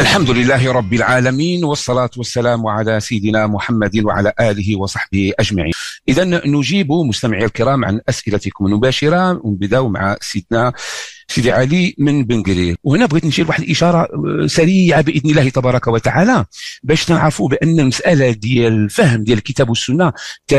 الحمد لله رب العالمين والصلاة والسلام على سيدنا محمد وعلى آله وصحبه أجمعين إذا نجيب مستمعي الكرام عن أسئلتكم المباشرة ونبدأ مع سيدنا سيدي علي من بنقرير وهنا بغيت نشير واحد الاشاره آه، سريعه باذن الله تبارك وتعالى باش نعرفوا بان المساله ديال الفهم ديال الكتاب والسنه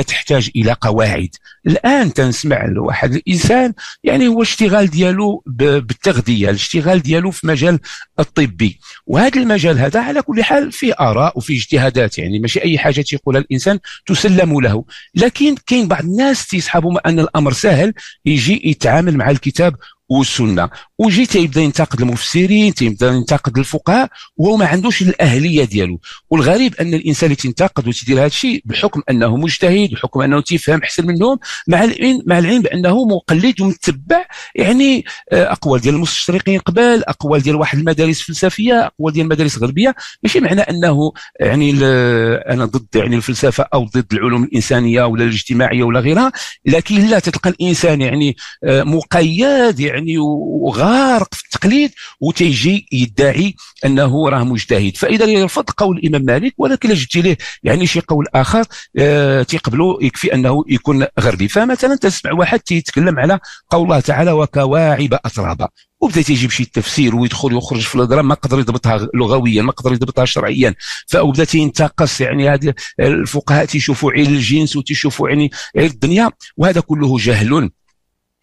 تحتاج الى قواعد الان تنسمع لواحد الانسان يعني هو الاشتغال ديالو بالتغذيه الاشتغال ديالو في مجال الطبي وهذا المجال هذا على كل حال فيه اراء وفيه اجتهادات يعني ماشي اي حاجه تيقولها الانسان تسلم له لكن كاين بعض الناس تيسحبوا ان الامر سهل يجي يتعامل مع الكتاب والسنه وجي تيبدا ينتقد المفسرين تيبدا ينتقد الفقهاء وهو ما عندوش الاهليه ديالو والغريب ان الانسان اللي تنتقد وتدير هذا الشيء بحكم انه مجتهد بحكم انه تيفهم احسن منهم مع العلم مع العلم بانه مقلد ومتبع يعني آه، اقوال ديال المستشرقين قبل اقوال ديال واحد المدارس فلسفيه اقوال ديال المدارس الغربيه ماشي معنى انه يعني انا ضد يعني الفلسفه او ضد العلوم الانسانيه ولا الاجتماعيه ولا غيرها لكن لا تتلقى الانسان يعني آه، مقيد يعني يعني وغارق في التقليد وتيجي يدعي انه راه مجتهد فاذا يرفض قول الامام مالك ولكن الا جبتي ليه يعني شي قول اخر آه تيقبلوا يكفي انه يكون غربي فمثلا تسمع واحد تيتكلم على قول الله تعالى وكواعب اترابا وبدا تيجيب شي تفسير ويدخل ويخرج في الهضره ما قدر يضبطها لغويا ما قدر يضبطها شرعيا فبدا تينتقص يعني هاد الفقهاء تيشوفوا عين الجنس وتيشوفوا يعني الدنيا وهذا كله جهل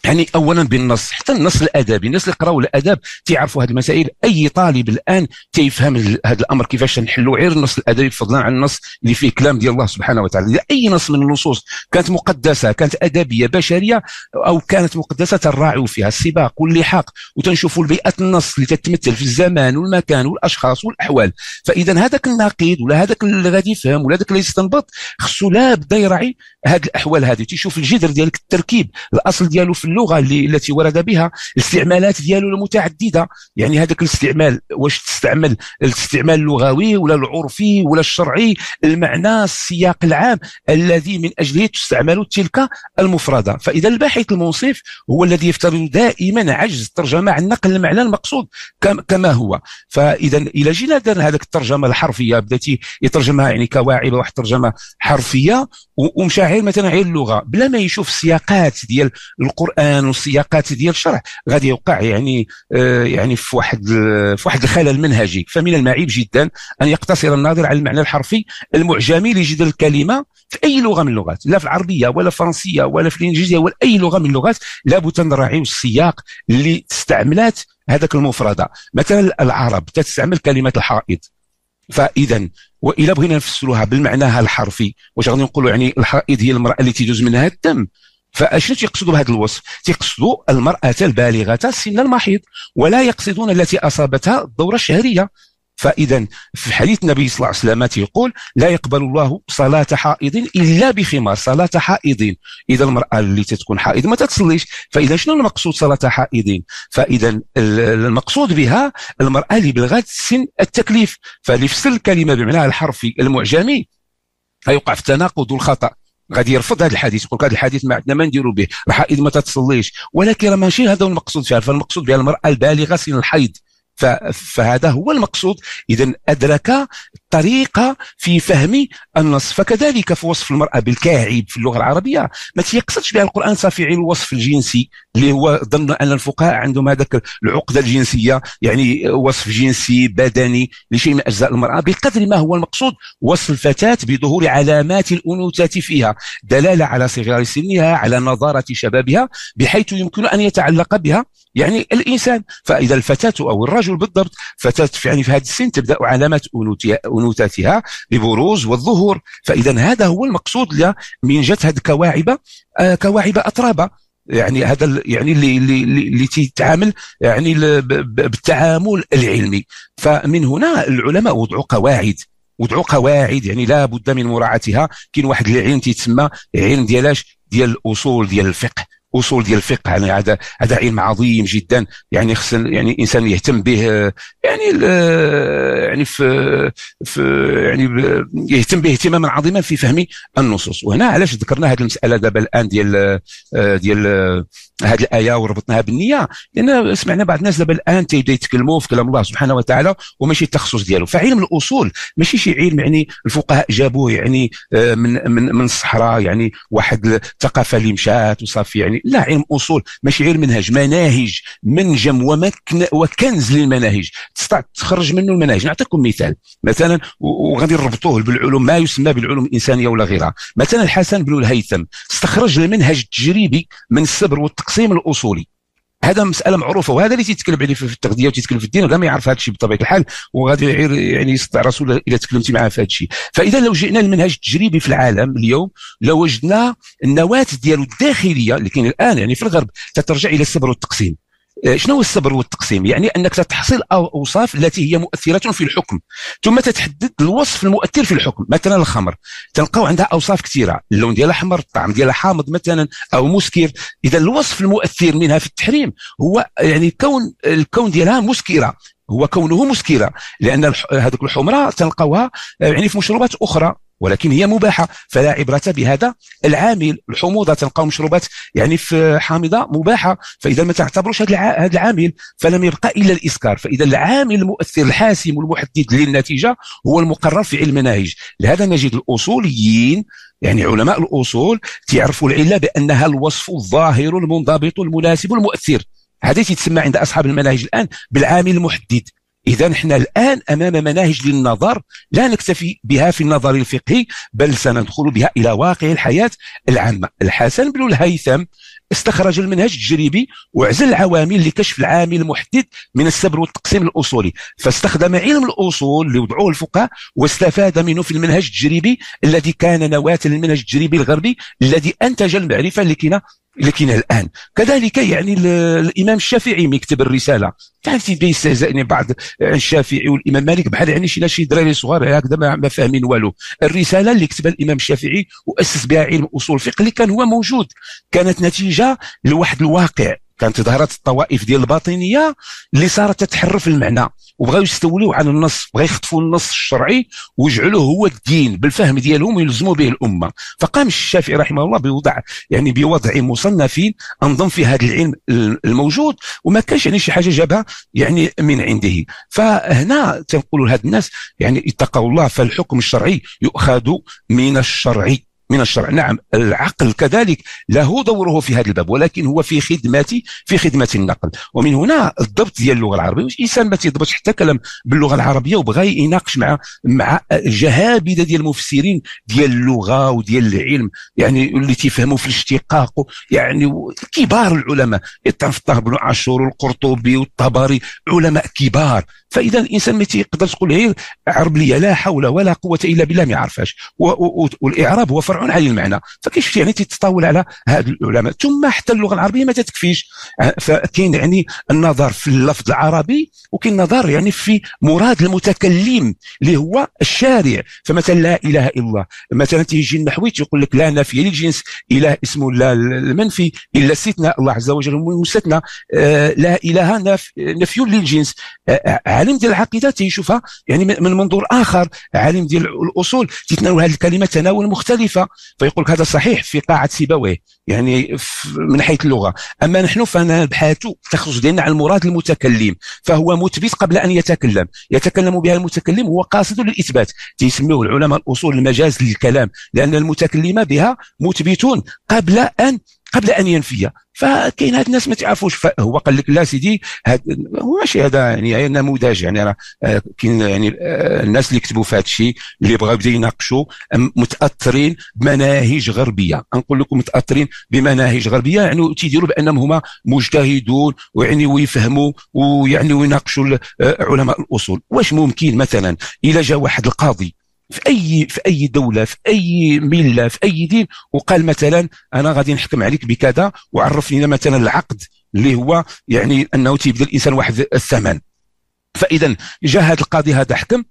يعني اولا بالنص حتى النص الادبي الناس اللي قراوا الادب تيعرفوا هذه المسائل اي طالب الان تيفهم هذا الامر كيفاش نحلوا غير النص الادبي فضلا عن النص اللي فيه كلام ديال الله سبحانه وتعالى اي نص من النصوص كانت مقدسه كانت ادبيه بشريه او كانت مقدسه تراعوا فيها السباق واللحاق وتنشوفوا بيئه النص اللي تتمثل في الزمان والمكان والاشخاص والاحوال فاذا هذاك الناقد ولا هذاك اللي غادي يفهم ولا هذاك اللي يستنبط خصو لا بدا يراعي هذه الاحوال هذه تيشوف الجذر ديالك التركيب الاصل ديالو في اللغه اللي التي ورد بها الاستعمالات ديالو متعدده يعني هذاك الاستعمال واش تستعمل الاستعمال اللغوي ولا العرفي ولا الشرعي المعنى السياق العام الذي من اجله تستعمل تلك المفرده فاذا الباحث المنصف هو الذي يفترض دائما عجز الترجمه عن نقل المعنى المقصود كما هو فاذا الى جينا دار هذاك الترجمه الحرفيه بدات يترجمها يعني كواعي واحد الترجمه حرفيه ومشاعر مثلا غير اللغه بلا ما يشوف السياقات ديال القران القران والسياقات ديال الشرح غادي يوقع يعني آه، يعني في واحد آه، في واحد الخلل منهجي فمن المعيب جدا ان يقتصر الناظر على المعنى الحرفي المعجمي لجدل الكلمه في اي لغه من اللغات لا في العربيه ولا الفرنسيه ولا في الانجليزيه ولا اي لغه من اللغات لابد نراعيو السياق اللي استعملات هذاك المفردة مثلا العرب تستعمل كلمة الحائض فإذا وإلا بغينا نفسروها بالمعناها الحرفي واش غادي نقولوا يعني الحائض هي المرأة اللي تيدوز منها الدم فشنو تيقصدوا بهذا الوصف؟ تيقصدوا المرأة البالغة سن المحيض ولا يقصدون التي أصابتها الدورة الشهرية فاذا في حديث النبي صلى الله عليه وسلم يقول لا يقبل الله صلاه حائض الا بخمار صلاه حائض اذا المراه اللي تتكون حائض ما تتصليش فاذا شنو المقصود صلاه حائض فاذا المقصود بها المراه اللي بلغت سن التكليف فلفصل الكلمه بمعناها الحرفي المعجمي فيوقع في التناقض والخطا غادي يرفض هذا الحديث يقول هذا الحديث ما عندنا ما نديروا به الحائض ما تتصليش ولكن راه ماشي هذا هو المقصود فيها فالمقصود بها المراه البالغه سن الحيض فهذا هو المقصود اذا ادرك طريقه في فهم النص فكذلك في وصف المراه بالكاعب في اللغه العربيه ما تيقصدش بها القران صافي علم الوصف الجنسي اللي هو ظن ان الفقهاء عندهم هذاك العقده الجنسيه يعني وصف جنسي بدني لشيء من اجزاء المراه بقدر ما هو المقصود وصف الفتاه بظهور علامات الانوثه فيها دلاله على صغر سنها على نضاره شبابها بحيث يمكن ان يتعلق بها يعني الانسان فاذا الفتاه او الرجل بالضبط فتاه يعني في هذا السن تبدا علامات انوثتها ونوتاتها ببروز والظهور فإذا هذا هو المقصود من جت هذه الكواعب آه، كواعب أترابة يعني هذا يعني اللي اللي اللي تتعامل يعني بالتعامل العلمي فمن هنا العلماء وضعوا قواعد وضعوا قواعد يعني لا بد من مراعاتها كاين واحد العلم تيتسمى علم ديالاش ديال الاصول ديال الفقه اصول ديال الفقه يعني هذا هذا علم عظيم جدا يعني خصنا يعني الانسان يهتم به يعني يعني في, في يعني يهتم به اهتماما عظيما في فهم النصوص وهنا علاش ذكرنا هذه المساله دابا الان ديال آه، ديال آه، هذه الايه وربطناها بالنيه لان سمعنا بعض الناس دابا الان تيبدا يتكلموا في كلام الله سبحانه وتعالى وماشي التخصص ديالو فعلم الاصول ماشي شي علم يعني الفقهاء جابوه يعني آه، من من من الصحراء يعني واحد الثقافه اللي مشات وصافي يعني لا علم اصول ماشي غير منهج مناهج منجم ومكن وكنز للمناهج تستطيع تخرج منه المناهج نعطيكم مثال مثلا وغادي نربطوه بالعلوم ما يسمى بالعلوم الانسانيه ولا غيرها مثلا الحسن بن الهيثم استخرج المنهج التجريبي من الصبر والتقسيم الاصولي هذا مساله معروفه وهذا اللي تيتكلم عليه في التغذيه وتيتكلم في الدين راه ما يعرف هذا الشيء بطبيعه الحال وغادي يعني يصدع راسه اذا تكلمتي معاه في هذا الشيء فاذا لو جئنا للمنهج التجريبي في العالم اليوم لوجدنا لو النواه ديالو الداخليه اللي كاين الان يعني في الغرب تترجع الى السبر والتقسيم آه، شنو هو الصبر والتقسيم يعني انك تحصل اوصاف التي هي مؤثره في الحكم ثم تتحدد الوصف المؤثر في الحكم مثلا الخمر تلقاو عندها اوصاف كثيره اللون ديالها احمر الطعم ديالها حامض مثلا او مسكر اذا الوصف المؤثر منها في التحريم هو يعني كون الكون ديالها مسكره هو كونه مسكره لان هذوك الحمره تلقاوها آه، يعني في مشروبات اخرى ولكن هي مباحة فلا عبرة بهذا العامل الحموضة تلقى مشروبات يعني في حامضة مباحة فإذا ما تعتبروش هذا العامل فلم يبقى إلا الإسكار فإذا العامل المؤثر الحاسم المحدد للنتيجة هو المقرر في علم المناهج لهذا نجد الأصوليين يعني علماء الأصول تعرفوا العلة بأنها الوصف الظاهر المنضبط المناسب المؤثر هذه تسمى عند أصحاب المناهج الآن بالعامل المحدد إذا نحن الآن أمام مناهج للنظر لا نكتفي بها في النظر الفقهي بل سندخل بها إلى واقع الحياة العامة الحسن بن الهيثم استخرج المنهج التجريبي وعزل العوامل لكشف العامل المحدد من السبر والتقسيم الأصولي فاستخدم علم الأصول اللي وضعوه الفقهاء واستفاد منه في المنهج التجريبي الذي كان نواة المنهج التجريبي الغربي الذي أنتج المعرفة اللي كنا لكن الان كذلك يعني الامام الشافعي مكتب الرساله تعرف تبدا يستهزئني بعض الشافعي والامام مالك بحال يعني شي شي دراري صغار هكذا ما فاهمين والو الرساله اللي كتبها الامام الشافعي واسس بها علم اصول الفقه اللي كان هو موجود كانت نتيجه لواحد الواقع كانت ظهرت الطوائف ديال الباطنيه اللي صارت تتحرف المعنى وبغاو يستولوا على النص بغاو يخطفوا النص الشرعي ويجعلوه هو الدين بالفهم ديالهم ويلزموا به الامه فقام الشافعي رحمه الله بوضع يعني بوضع مصنفين انظم في هذا العلم الموجود وما كانش يعني شي حاجه جابها يعني من عنده فهنا تنقولوا لهاد الناس يعني اتقوا الله فالحكم الشرعي يؤخذ من الشرعي من الشرع نعم العقل كذلك له دوره في هذا الباب ولكن هو في خدمة في خدمة النقل ومن هنا الضبط ديال اللغة العربية الإنسان ما تيضبطش حتى كلام باللغة العربية وبغى يناقش مع مع جهابذة ديال المفسرين ديال اللغة وديال العلم يعني اللي تيفهموا في الاشتقاق يعني كبار العلماء تعرف طه بن عاشور والقرطبي والطبري علماء كبار فاذا الانسان ما تيقدرش تقول غير عرب لي لا حول ولا قوه الا بالله ما يعرفهاش والاعراب هو فرع يدافعون عن المعنى فكيش يعني تتطاول على هاد العلماء ثم حتى اللغه العربيه ما تتكفيش آه، فكاين يعني النظر في اللفظ العربي وكاين النظر يعني في مراد المتكلم اللي هو الشارع فمثلا لا اله الا الله مثلا تيجي النحوي يقول لك لا نافي للجنس اله اسم لا المنفي الا استثناء الله عز وجل المستثنى آه، لا اله نفي للجنس آه، عالم ديال العقيده تيشوفها يعني من منظور اخر عالم ديال الاصول تتناول هذه الكلمه تناول مختلفه فيقول لك هذا صحيح في قاعه سيبويه يعني من حيث اللغه اما نحن فنبحث تخرج لنا عن المراد المتكلم فهو مثبت قبل ان يتكلم يتكلم بها المتكلم هو قاصد للاثبات تيسميوه العلماء الاصول المجاز للكلام لان المتكلم بها مثبتون قبل ان قبل ان ينفيها فكاين هاد الناس ما تعرفوش هو قال لك لا سيدي هاد هو ماشي هذا يعني نموذج يعني راه يعني. كاين يعني آه، الناس اللي كتبوا في هذا الشيء اللي بغاو يبداو يناقشوا متاثرين بمناهج غربيه نقول لكم متاثرين بمناهج غربيه يعني تيديروا بانهم هما مجتهدون ويعني ويفهموا ويعني ويناقشوا آه، علماء الاصول واش ممكن مثلا الا جا واحد القاضي في اي في اي دوله في اي مله في اي دين وقال مثلا انا غادي نحكم عليك بكذا وعرف لنا مثلا العقد اللي هو يعني انه تيبدا الانسان واحد الثمن فاذا جاء هذا القاضي هذا حكم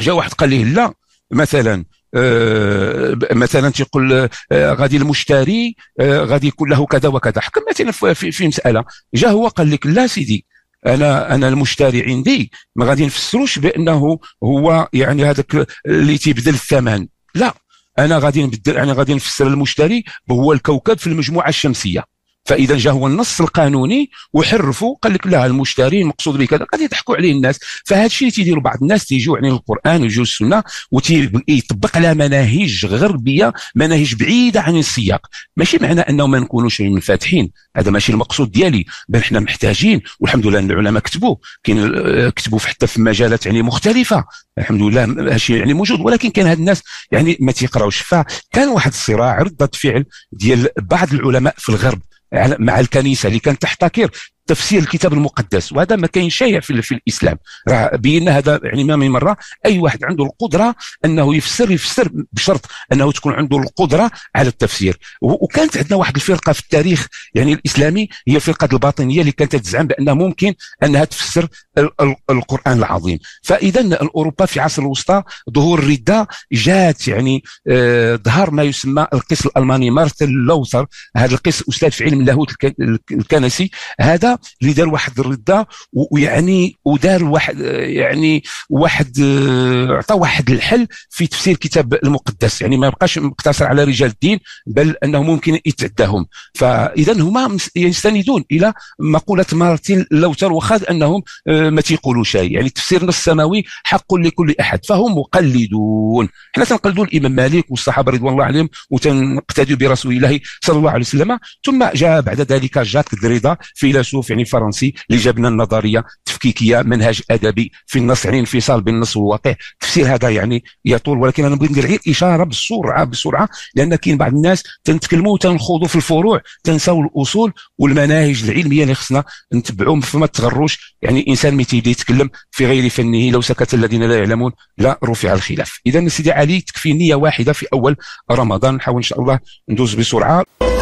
جاء واحد قال ليه لا مثلا آه مثلا تيقول آه غادي المشتري آه غادي يكون له كذا وكذا حكم مثلا في, في مساله جا هو قال لك لا سيدي انا انا المشتري عندي ما غادي نفسروش بانه هو يعني هذاك اللي تيبذل الثمن لا انا غادي نبدل يعني غادي نفسر المشتري هو الكوكب في المجموعه الشمسيه فاذا جا هو النص القانوني وحرفوا قال لك لا المشتري المقصود به كذا قد يضحكوا عليه الناس فهذا الشيء تيديروا بعض الناس تيجيو عليه يعني القران ويجيو السنه ويطبق لها مناهج غربيه مناهج بعيده عن السياق ماشي معنى انه ما نكونوش منفتحين هذا ماشي المقصود ديالي بل حنا محتاجين والحمد لله العلماء كتبوا كاين آه، كتبوا حتى في مجالات يعني مختلفه الحمد لله هادشي يعني موجود ولكن كان هاد الناس يعني ما تيقراوش فكان واحد الصراع رده فعل ديال بعض العلماء في الغرب مع الكنيسه اللي كانت تحتكر تفسير الكتاب المقدس وهذا ما كاين شائع في, في الاسلام راه بينا هذا يعني ما من مره اي واحد عنده القدره انه يفسر يفسر بشرط انه تكون عنده القدره على التفسير وكانت عندنا واحد الفرقه في التاريخ يعني الاسلامي هي فرقه الباطنيه اللي كانت تزعم بان ممكن انها تفسر القران العظيم فاذا الاوروبا في عصر الوسطى ظهور الرده جات يعني آه، ظهر ما يسمى القس الالماني مارتن لوثر هذا القس استاذ في علم اللاهوت الكنسي هذا اللي دار واحد الرده ويعني ودار واحد يعني واحد آه، عطى واحد الحل في تفسير الكتاب المقدس يعني ما بقاش مقتصر على رجال الدين بل انه ممكن يتعداهم فاذا هما يستندون الى مقوله مارتن لوتر وخاد انهم آه، ما تيقولوا شيء يعني التفسير النص السماوي حق لكل احد فهم مقلدون حنا تنقلدوا الامام مالك والصحابه رضوان الله عليهم وتنقتدي برسول الله صلى الله عليه وسلم ثم جاء بعد ذلك جاك دريدا فيلسوف معروف يعني الفرنسي اللي جاب لنا النظريه تفكيكيه منهج ادبي في النص يعني انفصال بين النص والواقع تفسير هذا يعني يطول ولكن انا بغيت ندير غير اشاره بسرعه بسرعه لان كاين بعض الناس تنتكلموا وتنخوضوا في الفروع تنساو الاصول والمناهج العلميه اللي خصنا نتبعوهم فما تغروش يعني انسان ما يبدا يتكلم في غير فنه لو سكت الذين لا يعلمون لا رفع الخلاف اذا سيدي علي تكفي نيه واحده في اول رمضان نحاول ان شاء الله ندوز بسرعه